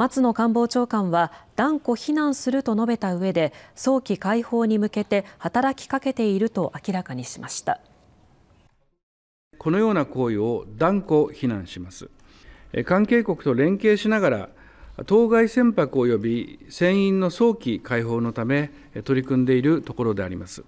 松野官房長官は断固非難すると述べた上で早期解放に向けて働きかけていると明らかにしましたこのような行為を断固非難します関係国と連携しながら当該船舶及び船員の早期解放のため取り組んでいるところであります。